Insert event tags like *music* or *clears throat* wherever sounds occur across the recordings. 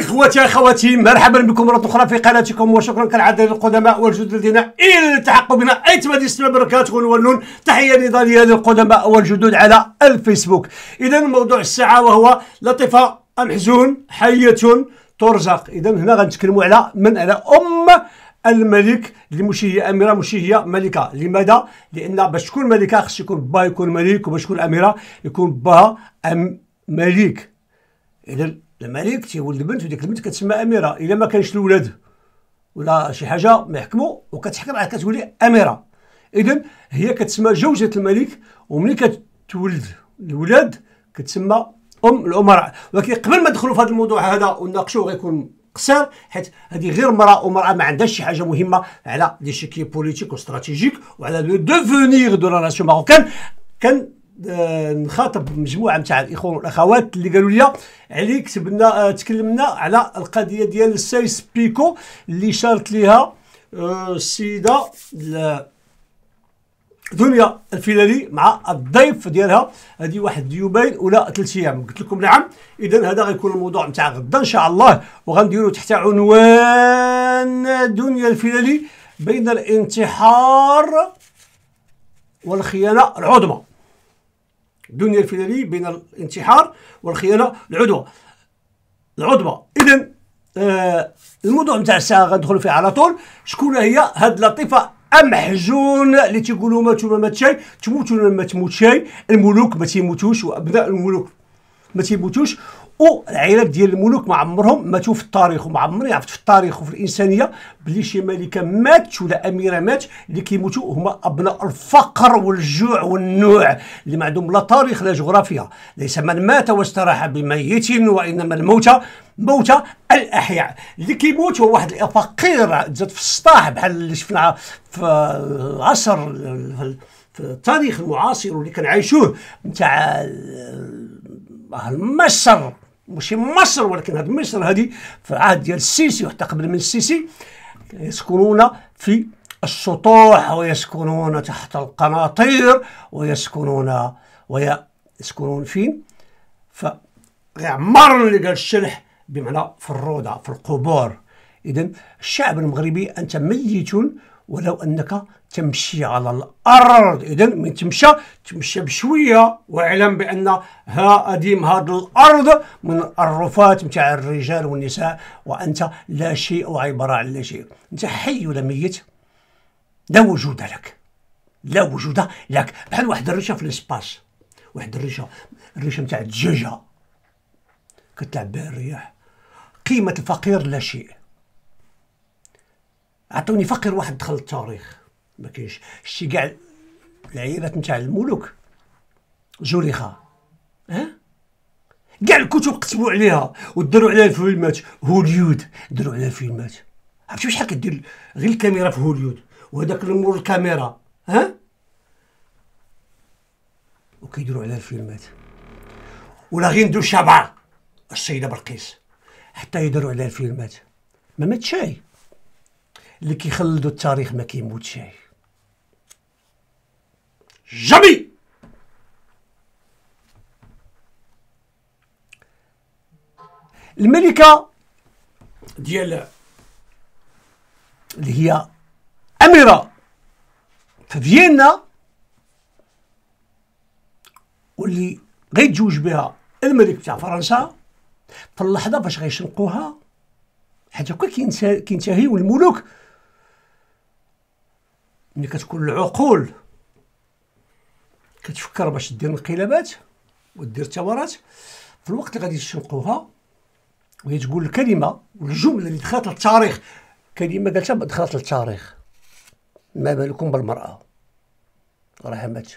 اخوتي اخواتي مرحبا بكم مره اخرى في قناتكم وشكرا كالعاده للقدماء والجدد لنا الى التحق بنا ايتما ديسنا بركاته والنون تحيه نضاليه للقدماء والجدد على الفيسبوك اذا موضوع الساعه وهو لطيفه ام حزون حيه ترزق اذا هنا غنتكلموا على من على ام الملك اللي مش هي اميره مش هي ملكه لماذا لان باش تكون ملكه خص يكون باها يكون ملك وباش تكون اميره يكون باها أم ملك اذا الملك تيولد بنت وديك البنت كتسمى اميره الا ما كانش الولاد ولا شي حاجه ما يحكموا وكتحكم عاد كتولي اميره اذا هي كتسمى زوجة الملك وملي كتولد الولاد كتسمى ام الامراء ولكن قبل ما ندخلوا في هذا الموضوع هذا وناقشوه غيكون قصير حيت هذه غير مراه ومراه ما عندهاش شي حاجه مهمه على لي شيكي بوليتيك واستراتيجيك وعلى لو دوفونيغ دو لا ناسيون ماروكان كان نخاطب مجموعه نتاع الاخوان والاخوات اللي قالوا لي عليك كتبنا آه، تكلمنا على القضيه ديال السايس بيكو اللي شارت ليها آه، السيده دنيا الفيلالي مع الضيف ديالها هذه واحد يومين ولا ثلاث ايام قلت لكم نعم اذا هذا غيكون الموضوع نتاع غدا ان شاء الله وغنديروا تحت عنوان دنيا الفيلالي بين الانتحار والخيانه العظمى دون الفلانية بين الانتحار والخيانة العدوى العدوى إذا آه الموضوع نتاع الساعة غندخلوا فيه على طول شكون هي هاد لطيفه أمحجون اللي تيقولوا ما تموت شيء تموتون ما تموت شيء الملوك ما تيموتوش وأبناء الملوك ما تيموتوش والعائلات ديال الملوك ما عمرهم ماتوا في التاريخ وما عمري عرفت في التاريخ وفي الانسانيه بلي شي ملكه مات ولا اميره مات اللي كيموتوا هما ابناء الفقر والجوع والنوع اللي ما عندهم لا تاريخ لا جغرافيا ليس من مات واستراح بميت وانما الموتى موتى الاحياء اللي كيموت هو واحد الفقير جات في السطاح بحال اللي شفنا في العصر في التاريخ المعاصر اللي كنعيشوه نتاع اهل مصر ماشي مصر ولكن هاد مصر هادي في العهد ديال السيسي وحتى قبل من السيسي يسكنون في السطوح ويسكنون تحت القناطير ويسكنون ويسكنون فين فيعمرن اللي قال الشلح بمعنى في الروضة في القبور إذا الشعب المغربي أنت ميت ولو انك تمشي على الارض اذا من تمشى تمشى بشويه واعلم بان ها اديم هذا الارض من الرفات نتاع الرجال والنساء وانت لا شيء وعباره عن لا شيء انت حي ولا ميت لا وجود لك لا وجود لك بحال واحد الريشه في الاسباس واحد الريشه الريشه نتاع الدجاجه كتلعب بها الرياح قيمه الفقير لا شيء عطوني فقير واحد دخل للتاريخ ما كاينش شتي كاع العيرات نتاع الملوك جريخه ها كاع الكتب كتبوا عليها وداروا عليها الفيلمات هوليود داروا عليها الفيلمات عرفتي شحال كدير غير الكاميرا في هوليود وهذاك المور الكاميرا ها وكيديروا عليها الفيلمات ولا غير ندير شبع السيده برقيس حتى يديروا عليها الفيلمات ما ماتش شاي اللي كيخلدوا التاريخ ما كيموتش جامي الملكه ديال اللي هي اميره في فيينا واللي غيتزوج بها الملك تاع فرنسا في اللحظه فاش غيشنقوها حيت هكا كينتهي والملوك ملي كتكون العقول كتفكر باش دير انقلابات ودير ثورات في الوقت اللي غادي يشنقوها وهي تقول الكلمه والجمله اللي دخلت للتاريخ كلمه قالتها دخلت للتاريخ ما بالكم بالمراه راه مات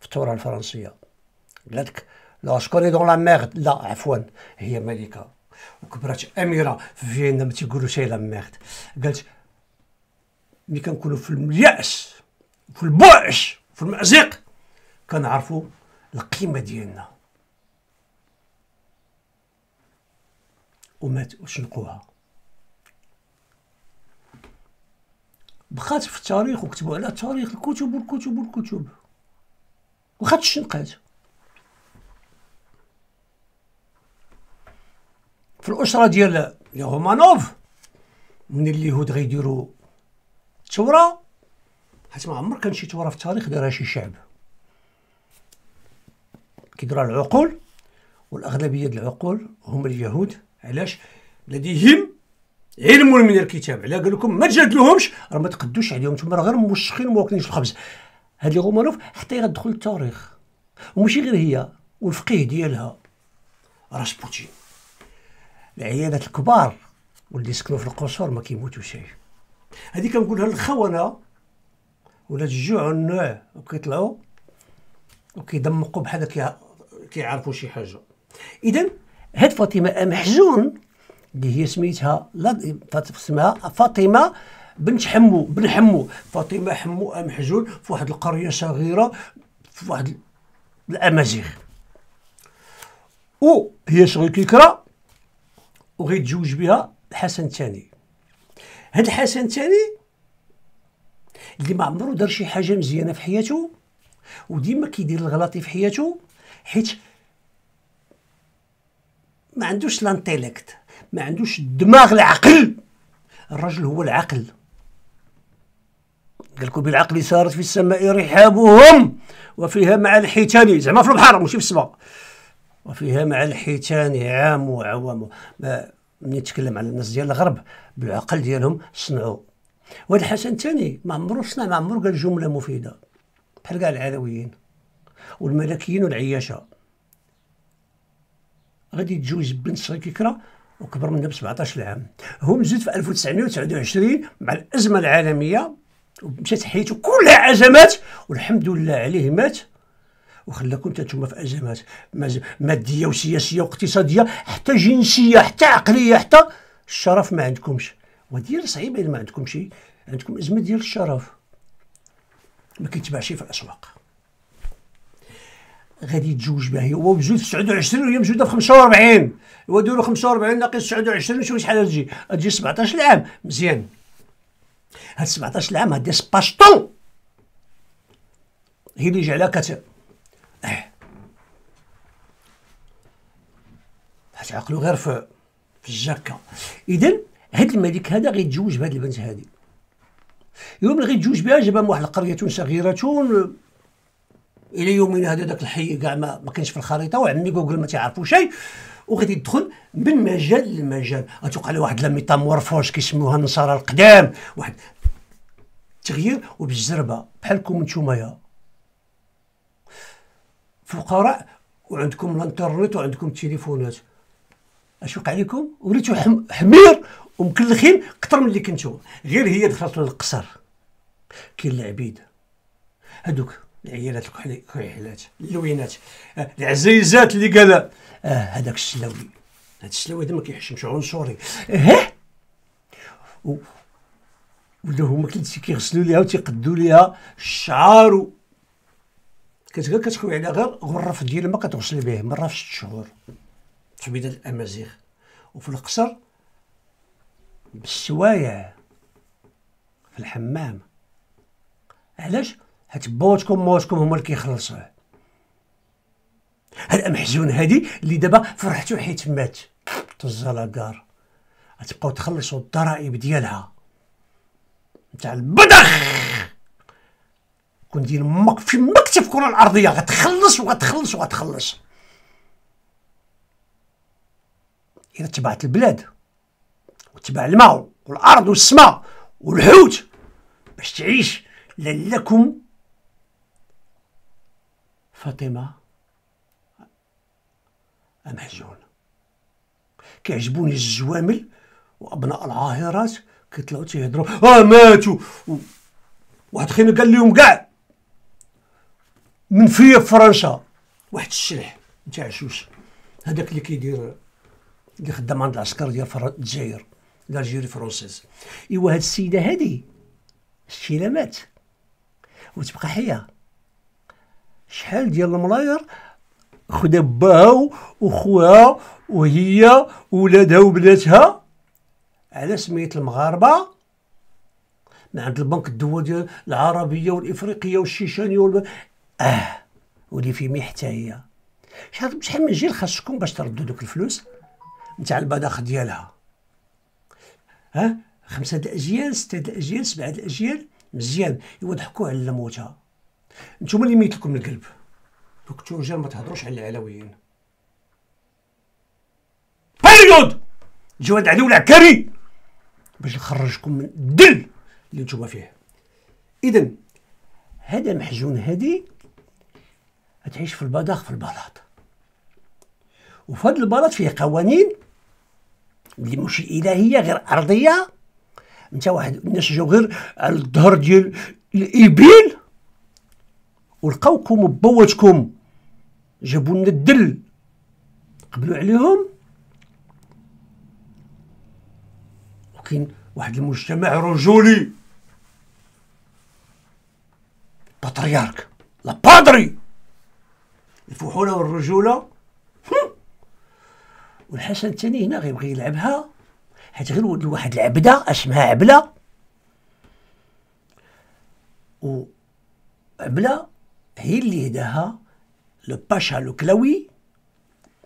في الثوره الفرنسيه قالت لا شكون دون لا ميرد لا عفوا هي ملكه وكبرات اميره في فيينا ما تيقولوش لا ميرد قالت ملي كنكونوا في الياس في البؤس في المأزق كنعرفوا القيمه ديالنا وما وشنقوها بقات في التاريخ وكتبوا على التاريخ الكتب والكتب والكتب وخا تشنقات في الاسره ديال يا من اليهود غيديروا ثوره حيت ما عمر كان شي ثوره في التاريخ دارها شي شعب كيديروها العقول والاغلبيه ديال العقول هما اليهود علاش لديهم علم من الكتاب علاه قال لكم ما تجادلوهمش راه ما تقدوش عليهم تما غير موشخين وما واكلينش الخبز هاد غومانوف حتى يدخل للتاريخ وماشي غير هي والفقيه ديالها راسبوتين العيالات الكبار واللي سكنوا في القصور ما كيموتوش شي هذه كنقولها للخونه ولا الجوع النوع آه، وكيطلعوا وكيدمقوا بحال كيعرفوا شي حاجه اذا هاد فاطمه ام حجون اللي هي سميتها لا اسمها فاطمه بنت حمو بن حمو فاطمه حمو ام آه، حجون في واحد القريه صغيره في واحد الامازيغ وهي شغل كيكرا وغيتزوج بها الحسن الثاني هاد الحسن الثاني اللي ما عمرو دار شي حاجه مزيانه في حياته وديما كيدير الغلاطي في حياته حيت ما عندوش لانتيليكت ما عندوش الدماغ العقل الرجل هو العقل قال لكم بالعقل سارت في السماء رحابهم وفيها مع الحيتان زعما في البحر ماشي في السماء وفيها مع الحيتان عام وعوام ما ملي نتكلم على الناس ديال الغرب بالعقل ديالهم صنعوا ولد الحسن الثاني ما عمرو صنع ما عمرو قال جمله مفيده بحال كاع العلويين والملكيين والعياشه غادي يتزوج بنت صغير كيكره وكبر منها ب 17 عام هم زيد في 1929 مع الازمه العالميه ومشات حياته كلها عزمات والحمد لله عليه مات وخلاكم نتوما في ازمات ماديه وسياسيه واقتصاديه حتى جنسيه حتى عقليه حتى الشرف ما عندكمش ودير صعيب ما عندكمش عندكم ازمه ديال الشرف ما كيتباعش في الاسواق غادي يتزوج بها هو مزود في 29 وهي موجوده في 45 هو ديروا 45 ناقص 29 شوف شحال تجي تجي 17 عام مزيان هاد 17 عام هاد سباشطون هي اللي جعلها كتر حيت عقلو غير في في الجاكا اذا هاد الملك هذا غيتزوج بهاد البنت هادي يوم اللي غيتزوج بها جابها من واحد القريه صغيره الى يومنا هذا داك الحي كاع ما, كانش في الخريطه وعمي جوجل ما تيعرفو شيء وغادي يدخل من مجال لمجال غتوقع له واحد لا ميتامورفوش كيسموها النصارى القدام واحد تغيير وبالزربه بحالكم نتوما يا فقراء وعندكم الانترنت وعندكم التليفونات اش وقع لكم وليتو حمير ومكلخين اكثر من اللي كنتو غير هي دخلت للقصر كاين العبيد هادوك العيالات الكحيلات اللوينات آه، العزيزات اللي قال آه، هذاك الشلاوي هذا الشلاوي هذا ما كيحشمش عنصري آه، ها ولاو هما كلشي كيغسلوا ليها وتيقدوا ليها الشعار كتقول كتخوي على غير غرف ديال ما كتغسل به مره في ست شهور قبيله الامازيغ وفي القصر بالسوايع في الحمام علاش هاد بوتكم موتكم هما اللي كيخلصوه هاد المحزون هادي اللي دابا فرحتو حيت مات طزالا دار غتبقاو تخلصوا الضرائب ديالها نتاع البدخ كون دير مك في مكتب كره الارضيه غتخلص وغتخلص وغتخلص إذا تبعت البلاد وتبع الماء والأرض والسماء والحوت باش تعيش لعلكم فاطمة أم حجون كيعجبوني الزوامل وأبناء العاهرات كيطلعوا تيهضروا آه ماتوا و... واحد خينا قال لهم كاع من فيا في فرنسا واحد الشرح نتاع عشوش هذاك اللي كيدير اللي خدام عند العسكر ديال الجزائر لالجيري فرونسيز ايوا هاد السيده هادي شتي مات وتبقى حيه شحال ديال الملاير خدا باها وخوها وهي ولادها وبناتها على سميت المغاربه من عند البنك الدولي العربيه والافريقيه والشيشانيه وال... اه ولي فيمي حتى هي شحال من جيل خاصكم باش تردوا دوك الفلوس نتاع البداخ ديالها ها خمسة الأجيال ستة الأجيال سبعة الأجيال مزيان إوا على الموتى نتوما اللي ميت لكم القلب دوك الترجال ما تهضروش على العلويين بيريود جواد علي العكري باش نخرجكم من الدل اللي نتوما فيه اذا هذا محجون هادي تعيش في البداخ في البلاط وفي هذا البلاط فيه قوانين اللي ماشي الهيه غير ارضيه انت واحد الناس جاو غير على الظهر ديال الابل ولقاوكم وبواتكم جابوا لنا الدل قبلوا عليهم وكاين واحد المجتمع رجولي باتريارك لا بادري الفحوله والرجوله والحسن الثاني هنا غيبغي يلعبها حيت غير ولد واحد العبده اسمها عبله وعبله هي اللي هداها لو باشا الكلاوي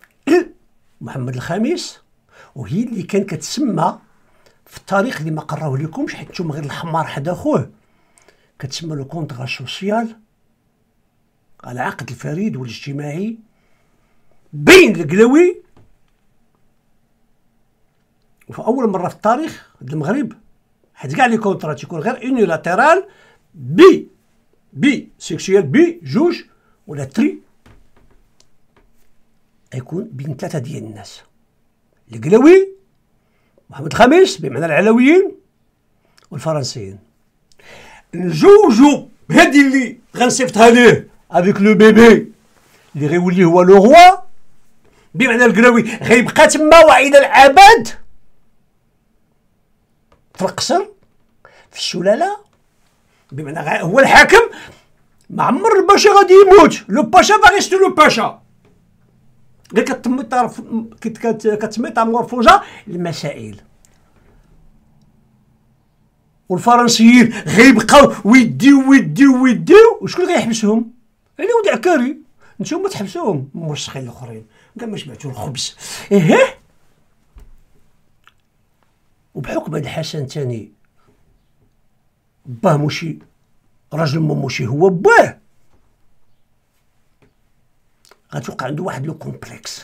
*clears throat* محمد الخامس وهي اللي كان كتسمى في التاريخ اللي ما قراوه لكمش حيت نتوما غير الحمار حدا خوه كتسمى لو كونتغ سوسيال العقد الفريد والاجتماعي بين القلاوي وفي اول مره في التاريخ المغرب حيت كاع لي كونترا تيكون غير يونيلاتيرال بي بي سيكسيال بي جوج ولا تري يكون بين ثلاثه ديال الناس القلاوي محمد الخامس بمعنى العلويين والفرنسيين نجوجو بهادي اللي غنصيفطها ليه افيك لو بيبي اللي غيولي هو لو روا بمعنى القلاوي غيبقى تما وعيد العباد في القصر في الشلاله بمعنى هو الحاكم ما عمر الباشا غادي يموت لو باشا فاريست لو باشا غير كتميتامورفوجا المسائل والفرنسيين غيبقاو ويديو ويديو ويديو وشكون اللي غيحبسهم علي ودي عكاري انتوما تحبسوهم موسخين الاخرين كاع ما شبعتو الخبز ايه وبحكم هذا الحسن الثاني باه موشي راجل موشي هو باه غتوقع عنده واحد لو كومبلكس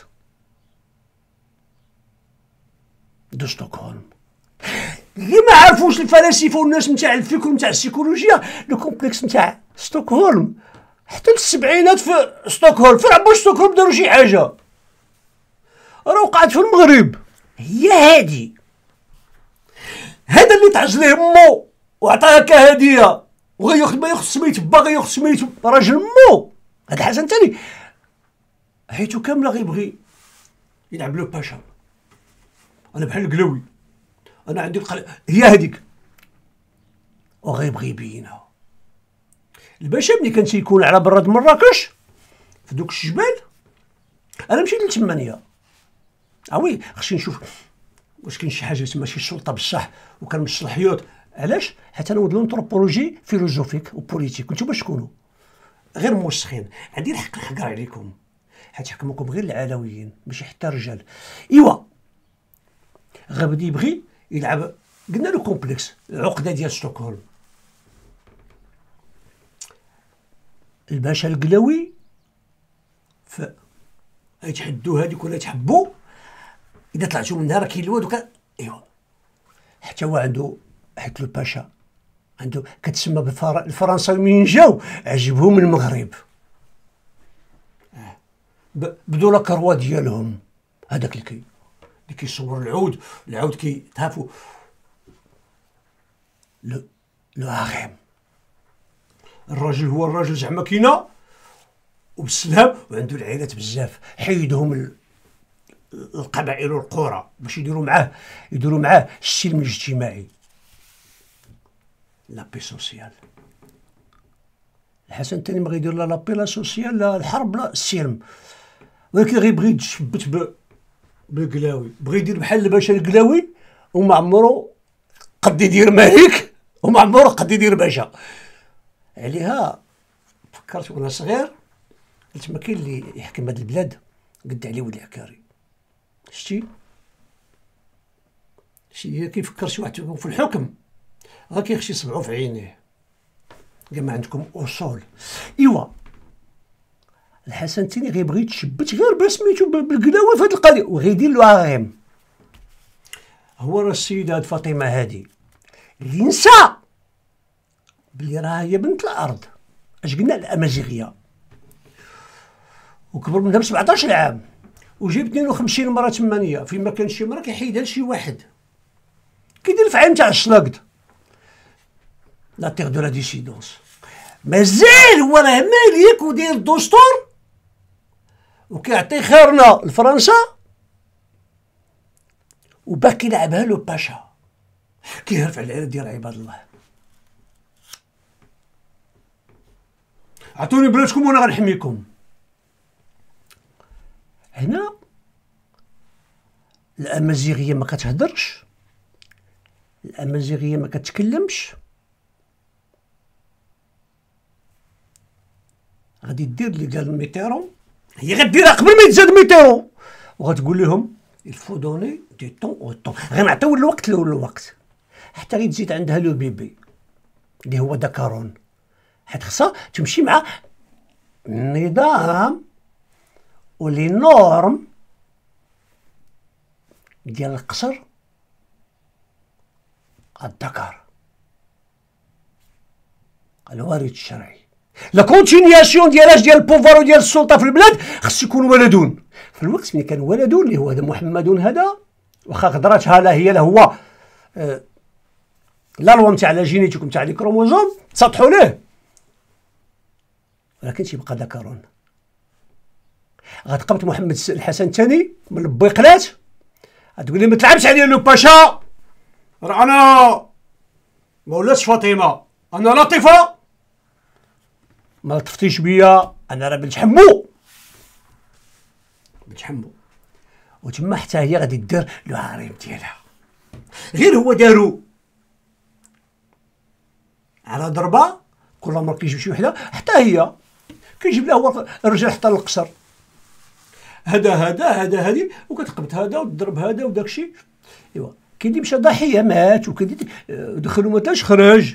دو ستوكهولم اللي ما عرفوش الفلاسفه والناس نتاع الفكر نتاع السيكولوجيا لو كومبلكس نتاع ستوكهولم حتى السبعينات في ستوكهولم في عمر ستوكهولم داروا شي حاجه راه وقعت في المغرب هي هادي هذا اللي تعج ليه مو وعطاها كهديه وغي ياخذ ما يخص ما يتبا غي يخص راجل مو هاد الحاجه تاني حيتو كامله غيبغي يلعب لو باشا انا بحال القلاوي انا عندي القل... هي هذيك وغيبغي يبينها الباشا ملي كان تيكون على براد مراكش في دوك الجبال انا مشيت لتمانيه اوي آه خصني نشوف واش كاين شي حاجه تما شي سلطه بصح وكنمش الحيوط علاش حيت انا ولد لونتروبولوجي فيلوزوفيك وبوليتيك وانتم شكونوا غير موسخين عندي الحق نحكر عليكم حيت حكموكم غير العلويين ماشي حتى الرجال ايوا غبدي يبغي يلعب قلنا له كومبلكس العقده ديال ستوكهولم الباشا القلاوي ف غيتحدوا هذيك ولا تحبوا اذا طلعتوا منها راه كاين الواد ايوا حتى هو عنده حيت الباشا عنده كتسمى بالفر... الفرنساوي من جاو عجبهم المغرب ب... بدو لا كروا ديالهم هذاك اللي كي اللي كيصور العود العود كيتهافو لو لو عغيم. الراجل هو الراجل زعما كينا وبالسلام وعنده العائلات بزاف حيدهم القبائل والقرى باش يديروا معاه يديروا معاه السلم الاجتماعي لابي سوسيال الحسن الثاني ما غيدير لا لابي لا سوسيال لا الحرب لا السلم ولكن غيبغي يتشبت ب... بالقلاوي بغي يدير بحال الباشا القلاوي وما عمرو قد يدير ملك وما عمرو قد يدير باشا عليها فكرت وانا صغير قلت ما كاين اللي يحكم هاد البلاد قد علي ولي عكاري شتي شي هي كيفكر شي واحد في الحكم غا كيخشي صبعو في عينيه قال ما عندكم اصول ايوا الحسن الثاني غيبغي يتشبت غير باش سميتو في هاد القضيه وغيدير له غيم هو راه السيده هاد فاطمه هادي اللي نسى بلي راه هي بنت الارض اش قلنا الامازيغيه وكبر منها ب 17 عام وجيب 52 مره تمانيه في ما كان شي مره كيحيدها لشي واحد كيدير في عام تاع الشلاقد لا تيغ دو لا ديسيدونس مازال هو راه مالك وداير الدستور وكيعطي خيرنا لفرنسا وباك كيلعبها لو باشا كيهرف على العيال ديال عباد الله عطوني بلاتكم وانا غنحميكم هنا الامازيغيه ما كتهدرش الامازيغيه ما كتكلمش غادي دير اللي قال ميتيرون هي غديرها قبل ما يتزاد ميتيرون وغتقول لهم الفو دوني دي طون او طون غنعطيو الوقت لو الوقت حتى غيتزيد عندها لو بيبي اللي هو داكارون حيت خصها تمشي مع النظام ولي نورم ديال القصر الذكر الوارد الشرعي لا كونتينياسيون ديال اش ديال البوفوار وديال السلطه في البلاد خص يكون ولدون في الوقت ملي كان ولدون اللي هو هذا محمد هذا واخا قدراتها لا هي لا هو آه، لا لو نتاع لا جينيتيك نتاع لي كروموزوم تسطحوا ليه ولكن تيبقى ذكرون غتقبط محمد الحسن الثاني من البيقلات غتقول لي ما تلعبش عليا لو باشا راه انا ما ولاتش فاطمه انا لطيفه ما لطفتيش بيا انا راه بنت حمو بنت حمو وتما حتى هي غادي دير لو عريم ديالها غير هو دارو على ضربه كل مره كيجيب شي وحده حتى هي كيجيب لها هو الرجال حتى للقصر هذا هذا هذا هذه وكتقبط هذا وتضرب هذا وداك الشيء ايوا كاين اللي مشى ضحيه مات وكاين اللي آه، دخلوا ما تاش خرج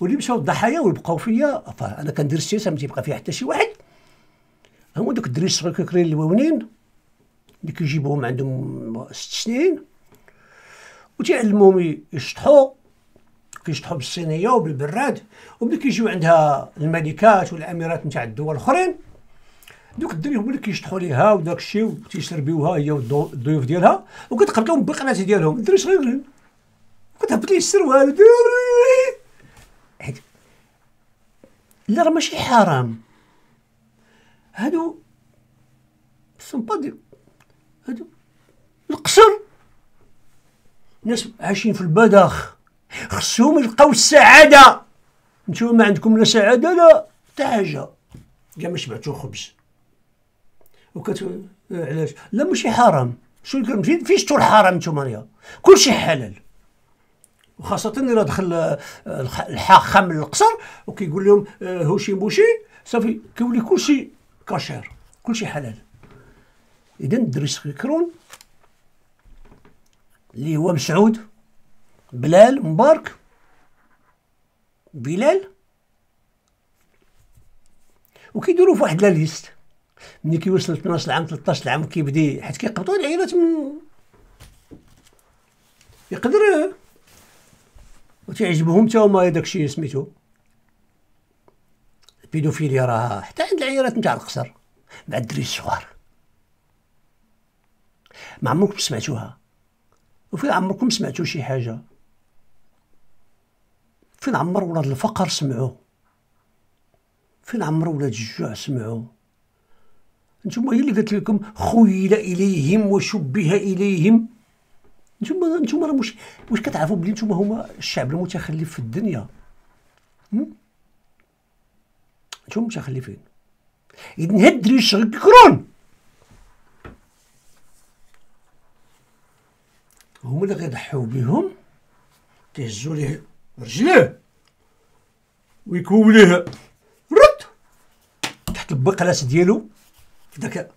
واللي مشاو الضحايا والبقاو فيا انا كندير السياسه ما تيبقى فيها حتى شي واحد هما دوك الدراري الصغيرين الواونين اللي كيجيبوهم عندهم ست سنين وتيعلموهم يشطحوا كيشطحوا بالصينيه وبالبراد وملي كيجيو عندها الملكات والاميرات نتاع الدول الاخرين دوك الدري هما اللي كيشطحوا ليها وداك الشيء وتيشربيوها هي والضيوف ديالها وكتقبلهم بالقناتي ديالهم الدري صغيرين كتهبط ليه السروال لا راه ماشي حرام هادو سمبا دي هادو القصر ناس عايشين في البذاخ خصهم يلقاو السعاده نتوما ما عندكم لا سعاده لا حتى حاجه كاع ما شبعتو خبز وكت آه، علاش لا ماشي حرام شو الكلام فين تور حرام نتوما يا كلشي حلال وخاصة إلا دخل آه، الحاخام للقصر وكيقول لهم آه، هوشي بوشي صافي كيولي كلشي كاشير كلشي حلال إذا الدريس كرون اللي هو مسعود بلال مبارك بلال وكيديروا في واحد لا ليست ملي كيوصل 12 عام 13 عام كيبدي حيت كيقبطوا العيالات من يقدر وتيعجبهم حتى هما داكشي سميتو البيدوفيليا راه حتى عند العيالات نتاع القصر مع الدري الصغار ما عمركم سمعتوها وفي عمركم سمعتو شي حاجه فين عمر ولاد الفقر سمعو فين عمر ولاد الجوع سمعو انتم هي اللي قالت لكم خيل اليهم وشبه اليهم انتم انتم راه واش واش كتعرفوا بلي انتم هما الشعب المتخلف في الدنيا انتم متخلفين اذا هاد الدري شغل كرون هما اللي غيضحوا بيهم تهزوا ليه رجليه ويكوب ليه رد تحت البقلاس ديالو داك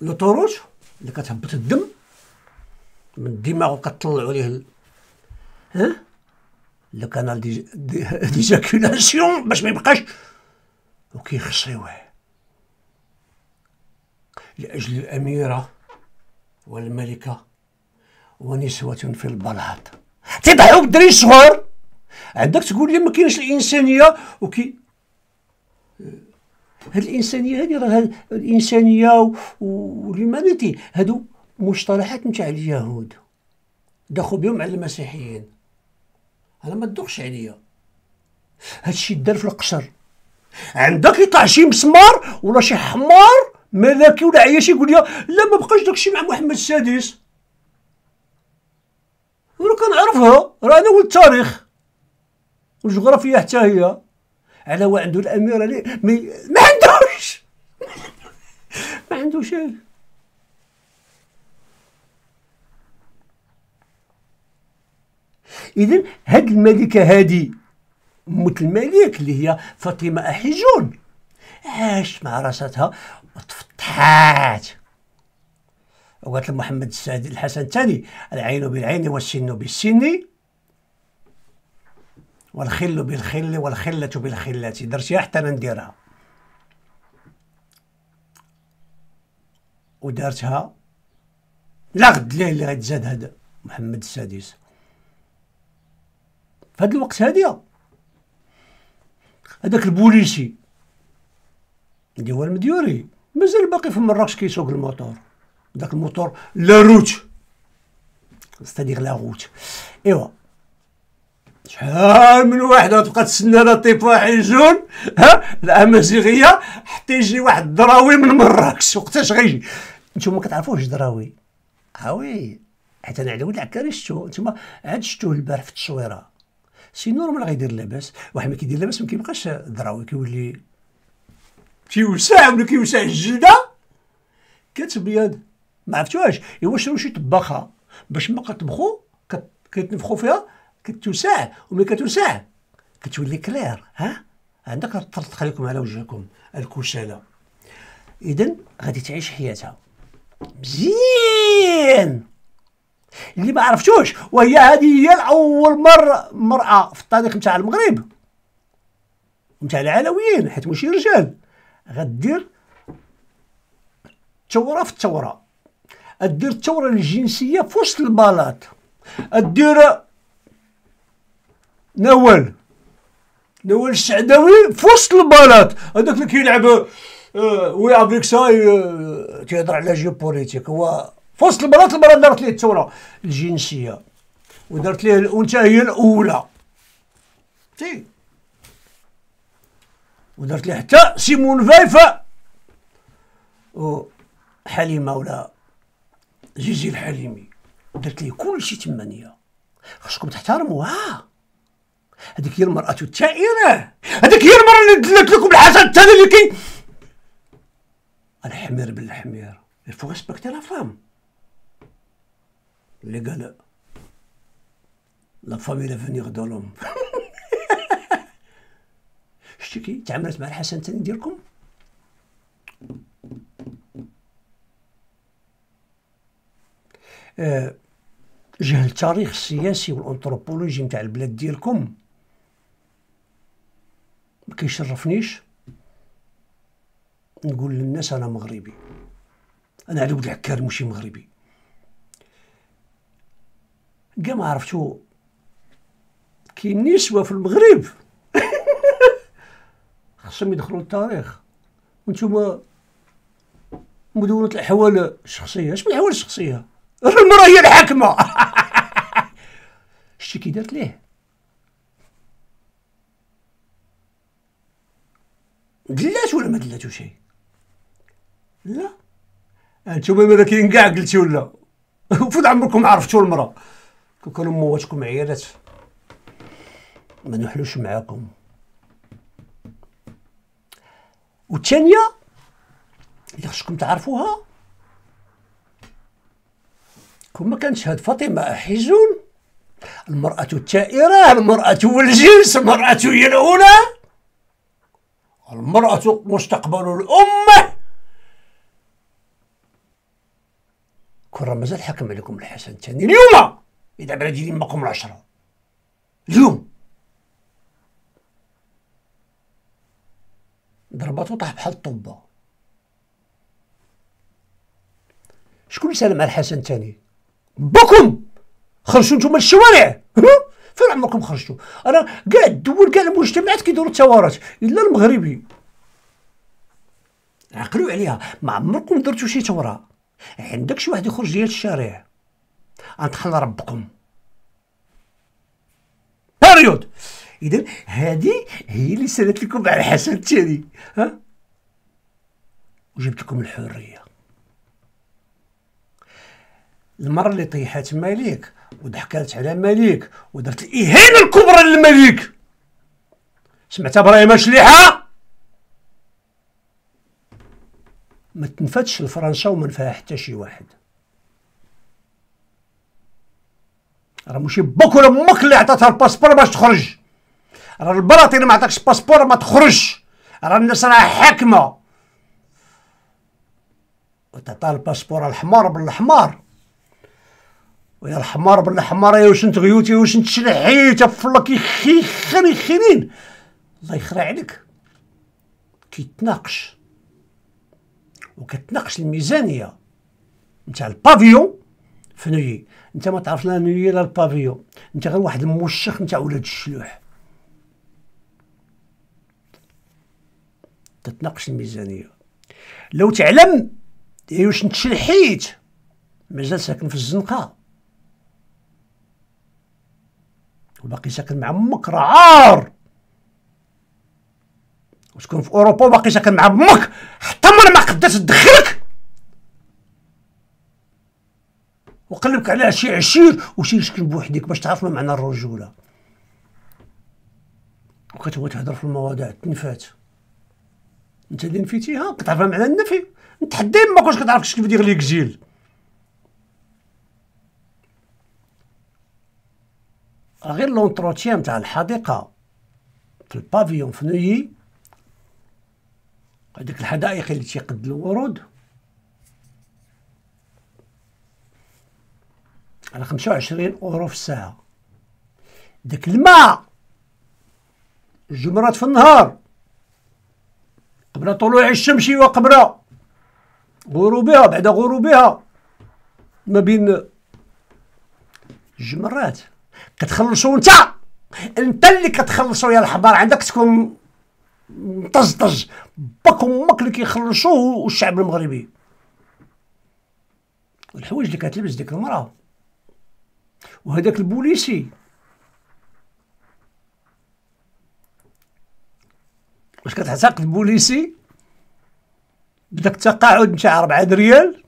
لو طروش اللي كتهبط الدم من الدماغ وكتطلعوا ليه ال... ها لو كان دي ديجاكولاسيون *laughs* باش ما يبقاش وكيخشيوه لاجل الاميره والملكه ونسوه في البلاط تيضحوا بدري شهور عندك تقول لي ما كاينش الانسانيه وكي هاد الانسانيه هادي راه الانسانيه والهيومانيتي هادو مصطلحات نتاع اليهود دخلوا بهم على المسيحيين انا ما تدوقش عليا هادشي دار في القصر عندك يطلع شي مسمار ولا شي حمار ملكي ولا عياش يقول لي لا ما بقاش داكشي مع محمد السادس راه كنعرفها راه انا ولد التاريخ والجغرافيا حتى هي على وعندو الامير علي مي ما عنده شيء اذا هاد الملكه هادي موت الملك اللي هي فاطمه احجون عاشت مع راساتها وتفتحات وقالت لمحمد السعد الحسن الثاني العين بالعين والسن بالسن والخل بالخل والخله بالخله درتيها حتى انا نديرها ودارتها لا غد ليه اللي غيتزاد هذا محمد السادس في هذا الوقت هادية هذاك البوليسي اللي هو المديوري مازال باقي في مراكش كيسوق الموتور داك الموتور لا روت ستادير لا روت ايوا شحال من واحد غتبقى تسنى لا طيب واحد جون ها الامازيغيه حتى يجي واحد الدراوي من مراكش وقتاش غيجي نتوما كتعرفوه جدراوي آه وي حيت انا على ولد العكاري شفتو نتوما عاد شفتوه البارح في التصويره سي نورمال غيدير لاباس واحد ما كيدير لاباس ما كيبقاش دراوي كيولي كيوسع ولا كيوسع الجلده كتبيض ما عرفتوهاش ايوا شرو شي طباخه باش ما كطبخو كتنفخو فيها كتوسع وملي كتوسع كتولي كلير ها عندك تطرطق عليكم على وجهكم الكشاله اذا غادي تعيش حياتها مزيان اللي ما عرفتوش وهي هذه هي الاول مره مراه في الطريق نتاع المغرب نتاع العلويين حيت ماشي رجال غدير الثوره في الثوره دير الثوره الجنسيه في وسط البلاط دير نوال نوال السعداوي في وسط البلاط هذاك اللي كيلعب آه، وي افيك سا آه، تيهضر على جيوبوليتيك هو في وسط البلاط المراه دارت ليه الثوره الجنسيه ودارت ليه الانثى هي الاولى تي ودارت ليه حتى سيمون فايفا وحليمه ولا جيجي الحليمي درت ليه كلشي تمانية خصكم آه. ها هذيك هي المرأة الثائرة هذيك هي المرأة اللي دلت لكم الحسن الثاني اللي كي الحمير بالحمير il faut respecter la femme les gars là femme est l'avenir de l'homme شتي كي تعاملت مع الحسن الثاني ديالكم آه، جهل التاريخ السياسي والانثروبولوجي نتاع البلاد ديالكم ما كيشرفنيش نقول للناس انا مغربي انا علي ولد العكار ماشي مغربي كاع ما عرفتو كاين نسوه في المغرب *laughs* خصهم يدخلوا التاريخ وانتوما مدونة الاحوال الشخصيه اش من الاحوال الشخصيه المراه هي الحاكمه *laughs* شتي كي دارت ليه دلات ولا ما دلاتو شي لا انتوما ما كاين كاع قلتي ولا *laughs* فوت عمركم عرفتوا المراه كون كانوا مواتكم عيالات ما نحلوش معاكم والثانيه اللي خصكم تعرفوها كون ما كانتش هاد فاطمه حزون المرأة التائرة المرأة والجنس المرأة هي الأولى المرأة مستقبل الأمة كون راه مازال حاكم عليكم الحسن الثاني اليوم يلعب بلادي ديال يماكم العشره اليوم ضربات طاح بحال الطوبه شكون سالم على الحسن الثاني بكم خرجوا نتوما للشوارع فين عمركم خرجتوا انا كاع الدول كاع المجتمعات كيديروا الثورات الا المغربي عقلوا عليها ما عمركم درتوا شي ثوره عندك شي واحد يخرج ديال الشارع غنتحل ربكم بيريود اذا هذه هي اللي سالت لكم على الحسن الثاني ها وجبت لكم الحريه المره اللي طيحات مليك وضحكات على مليك ودرت الاهانه الكبرى للمليك سمعت ابراهيم شليحه ما تنفتش لفرنسا وما فيها حتى شي واحد راه ماشي باك ولا امك اللي عطاتها الباسبور باش تخرج راه البلاطين ما عطاكش الباسبور ما تخرجش راه الناس راه حاكمه وتعطى الباسبور الحمار بالحمار ويا الحمار بالحمار يا واش انت غيوتي واش انت شلحيت فلك يخيخني خنين الله يخرع عليك كيتناقش وكتناقش الميزانيه نتاع البافيون في نوي انت ما تعرف لا نوي لا البافيون انت غير واحد الموشخ نتاع ولاد الشلوح تتناقش الميزانيه لو تعلم واش نتشلحيت مازال ساكن في الزنقه وباقي ساكن مع امك عار وتكون في اوروبا وباقي ساكن مع امك حتى مرة ما قدرت تدخلك وقلبك على شي عشير وشي سكن بوحدك باش تعرف ما معنى الرجوله وكتبغي تهضر في المواضيع تنفات انت اللي نفيتيها كتعرف معنى النفي نتحدى ما كنتش كتعرف شكون ليك جيل غير لونتروتيان تاع الحديقه في البافيون في نويي هذيك الحدائق اللي تيقد الورود على 25 اورو في الساعه داك الماء جمرات في النهار قبل طلوع الشمس وقبل غروبها بعد غروبها ما بين الجمرات كتخلصوا انت انت اللي كتخلصوا يا الحبار عندك تكون طزطز باك ومك اللي كيخلصوه والشعب المغربي الحوايج اللي كتلبس ديك المراه وهذاك البوليسي واش كتعتقد البوليسي بداك التقاعد نتاع 4 دريال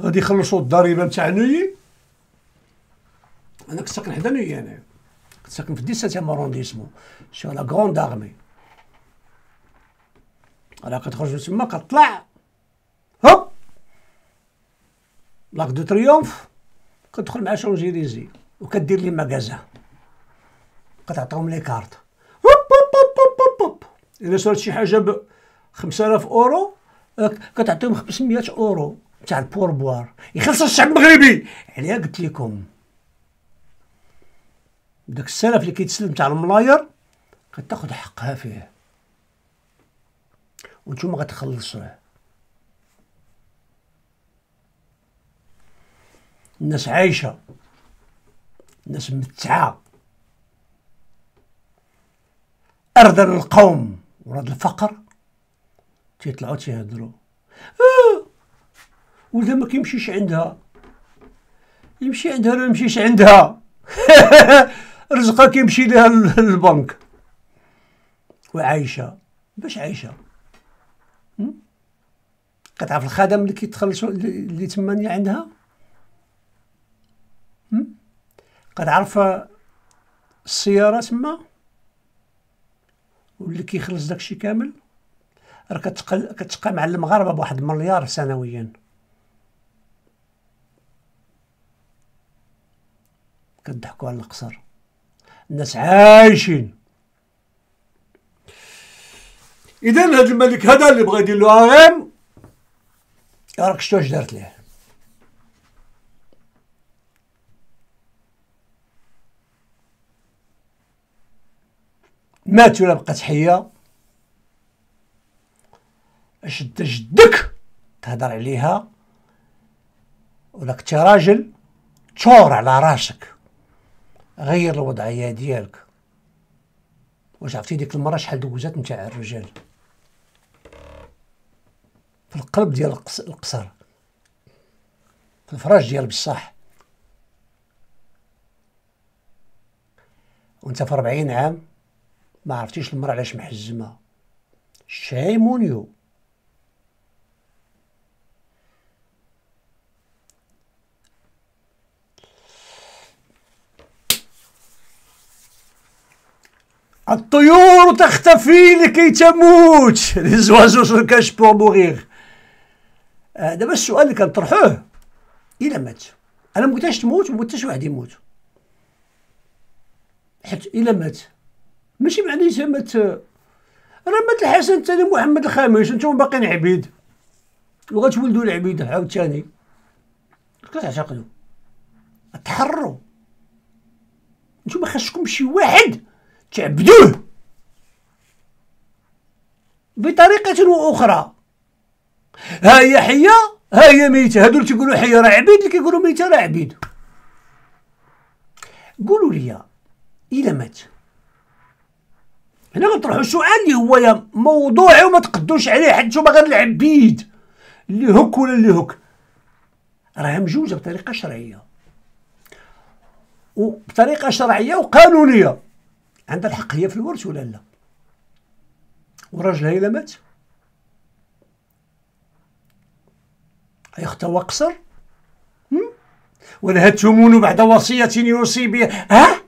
غادي يخلصوا الضريبه نتاع نويي انا كنت نويي انايا يعني. ساكن في 17 ارونديسمون سور لا كروند ارمي راه كتخرج من تما كطلع هوب لاك دو تريومف كتدخل مع شونجيليزي وكدير لي مكازان كتعطيهم لي كارت هوب هوب هوب هوب هوب الا صارت شي حاجه ب 5000 اورو آه، كتعطيهم 500 اورو تاع البوربوار يخلص الشعب المغربي عليها قلت لكم داك السلف اللي كيتسلم تاع الملاير غتاخد حقها فيه وانتم غتخلصوه الناس عايشة الناس متعة أرض القوم وراد الفقر تيطلعو تيهضرو آه ولدها ما كيمشيش عندها يمشي عندها ولا ما يمشيش عندها *laughs* رزقها كيمشي ليها للبنك وعايشه باش عايشه كتعرف الخدم اللي كيتخلصوا اللي تمانية عندها كتعرف السياره تما واللي كيخلص داكشي كامل راه كتقل كتقى مع المغاربه بواحد مليار سنويا كضحكوا على القصر الناس عايشين اذا هذا الملك هذا اللي بغى يدير له ارام راك شتو اش دارت ليه مات ولا بقات حيه اشد جدك تهضر عليها ولا كنتي راجل تشور على راسك غير الوضعيه ديالك واش عرفتي ديك المره شحال دوزات نتاع الرجال في القلب ديال القصر في الفراش ديال بصح وانت في 40 عام ما عرفتيش المراه علاش محزمه شيمونيو الطيور تختفي لكي تموت لي زوازو سو كاش بور مورير دابا السؤال اللي كنطرحوه الا مات انا مبغيتهاش تموت وما قلتش واحد يموت حيت الا مات ماشي اذا مات آه، راه مات الحسن الثاني محمد الخامس انتم باقيين عبيد وغتولدوا العبيد عاوتاني كتعتقدوا تحرروا نتوما خاصكم شي واحد تعبدوه بطريقة وأخرى ها هي حية ها هي ميتة هادو اللي تيقولوا حية راه عبيد اللي كيقولوا ميتة راه عبيد قولوا لي إلا مات هنا غنطرحوا سؤال اللي هو يا موضوعي وما تقدوش عليه حد نتوما غير العبيد اللي هك ولا اللي هك راها مجوزه بطريقه شرعيه وبطريقه شرعيه وقانونيه عندها الحق هي في الورث ولا لا وراجلها الا مات ايختوى قصر ولا تمون بعد وصية يوصي بها ها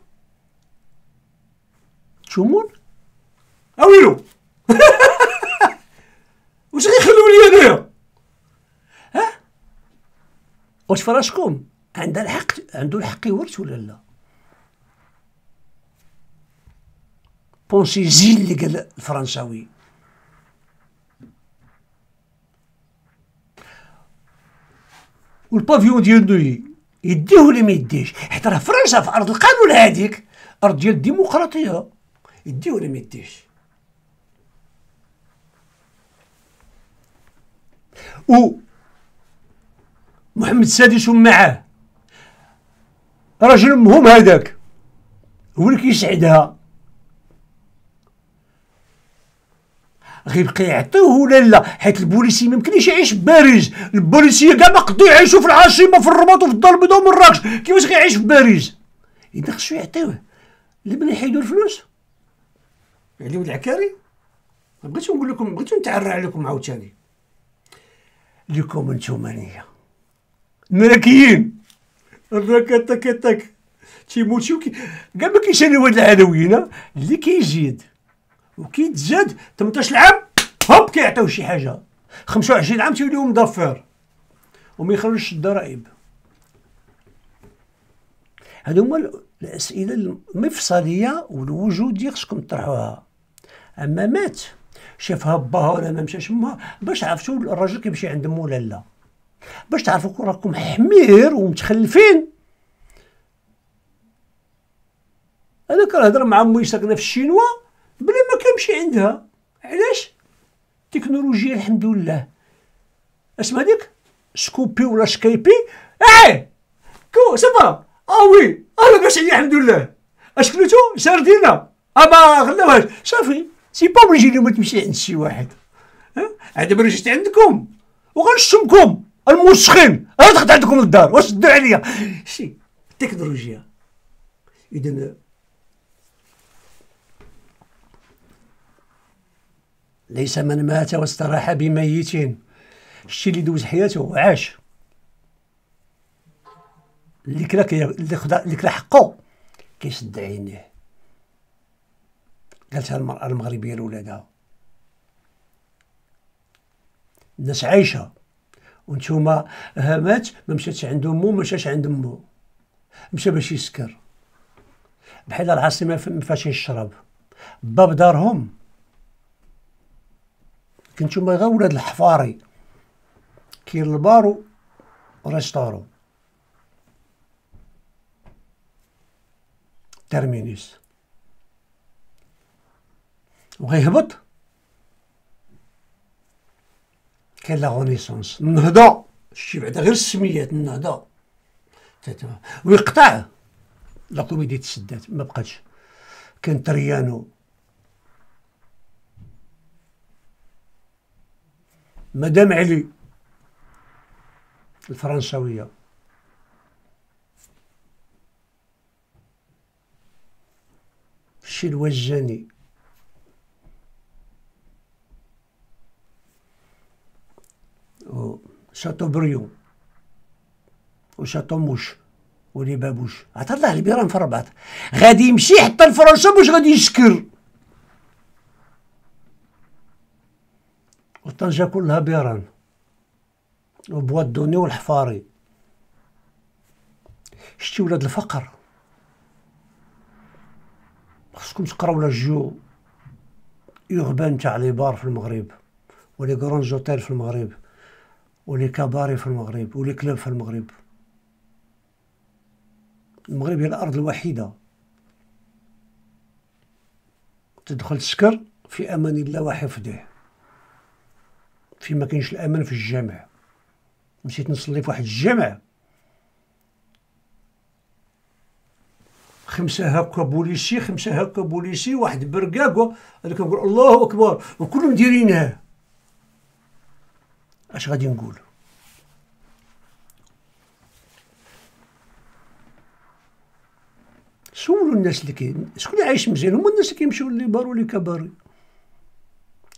تمون اويلو *laughs* واش غيخليو لي انايا ها واش فراشكم عندها الحق عنده الحق يورث ولا لا بونشي جيل اللي قال الفرنساوي والبافيون ديال دوي يديه ولا ما يديهش حيت راه فرنسا في ارض القانون هذيك ارض ديال الديمقراطيه يديه ولا ما يديهش و محمد السادس معاه رجل مهم هذاك هو اللي كيسعدها غيبقى يعطيوه ولا لا حيت البوليسي ما يمكنش يعيش في باريس البوليسيه كاع ما قدو يعيشوا في العاصمه في الرباط وفي الدار البيضاء ومراكش كيفاش غيعيش في باريس اذا خصو يعطيوه لمن يحيدوا الفلوس يعني ولد العكاري بغيتو نقول لكم بغيتو نتعرى عليكم عاوتاني لكم انتومانيه ملكيين الراك تك تك تيموتيو كاع ما كيشاريو هاد العلويين اللي كيزيد كي وكي تزاد 18 عام هوب كيعطيوه شي حاجه 25 عام تيوليو مضفر وما يخرجش الضرائب هادو هما الاسئله المفصليه والوجوديه خصكم تطرحوها اما مات شافها باها ولا ما مشاش مها باش عرفتوا الراجل كيمشي عند مو ولا لا باش تعرفوا راكم حمير ومتخلفين انا كنهضر مع مو ساكنه في الشينوا تمشي عندها علاش تكنولوجيا الحمد لله اسمها ديك سكوبي ولا سكايبي اه كو سافا اه وي انا باش هي الحمد لله اش كلتو ساردينا اما خلاوهاش صافي سي با بليجي اليوم تمشي عند شي واحد عاد دابا جيت عندكم وغنشمكم الموسخين انا دخلت عندكم للدار واش دوا عليا شي التكنولوجيا اذا ليس من مات واستراح بميت الشي اللي دوز حياته عاش اللي كرا كي اللي خدا اللي كرا حقه كيسد عينيه قالتها المرأة المغربية لولادها الناس عايشة وانتوما هامات ما مشاتش عند مو ما مشاش عند مو مشى باش يسكر بحال العاصمة ما فاش يشرب باب دارهم كنتوما غير ولاد الحفاري كاين البارو ريستورو ترمينيس وغيهبط كاين لا غونيسونس النهضه شتي بعدا غير السميات النهضه ويقطع لا كوميدي تسدات ما بقاتش كان تريانو مدام علي الفرنسوية و شاتو موش و لي بابوش عطا الله البيران في رباط غادي يمشي حتى لفرنسا باش غادي يسكر طنجة كلها بيران وبوا الدوني والحفاري شتي ولاد الفقر خصكم تقراو لجو يغبان تاع لي بار في المغرب ولي كرون جوتيل في المغرب ولي كباري في المغرب ولي كلاب في المغرب المغرب هي الارض الوحيده تدخل تسكر في امان الله وحفظه فين ما كاينش الامان في الجامع مشيت نصلي في واحد الجامع خمسة هكا بوليسي خمسة هكا بوليسي واحد برقاقو هذا كنقول الله أكبر وكلهم دايرينها اش غادي نقول سولوا الناس اللي كاين شكون اللي عايش مزيان هما الناس اللي كيمشيو للي بارو اللي كباري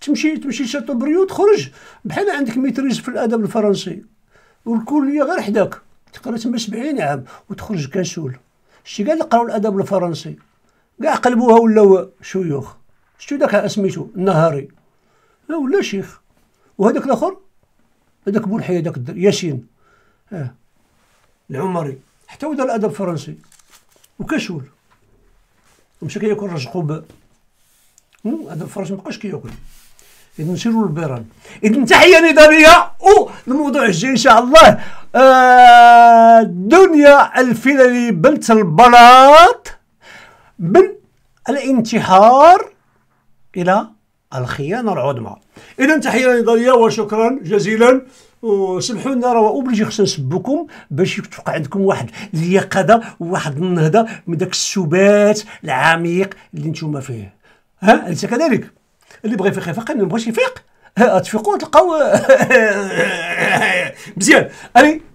تمشي تمشي شاتوبريو تخرج بحال عندك ميتريز في الادب الفرنسي والكليه غير حداك تقرا تما 70 عام وتخرج كسول شتي كاع قراو الادب الفرنسي كاع قلبوها ولاو شيوخ شتو داك اسميتو النهاري لا ولا شيخ وهذاك الاخر هذاك بولحي داك ياسين اه العمري حتى هو دار الادب الفرنسي وكشول مشى كياكل رجقوب الادب الفرنسي مابقاش كياكل اذا نشيروا البيران اذا تحيه نضاليه والموضوع الجاي ان شاء الله آه دنيا الفلالي بنت البلاط من الانتحار الى الخيانه العظمى اذا تحيه نضاليه وشكرا جزيلا وسمحوا لنا راه اوبليجي خصنا نسبكم باش تبقى عندكم واحد اليقظه وواحد النهضه من داك السبات العميق اللي نتوما فيه ها انت كذلك اللي بغى يفيق يفيق اللي ما بغاش يفيق تفيقوا تلقاو *laughs* مزيان اني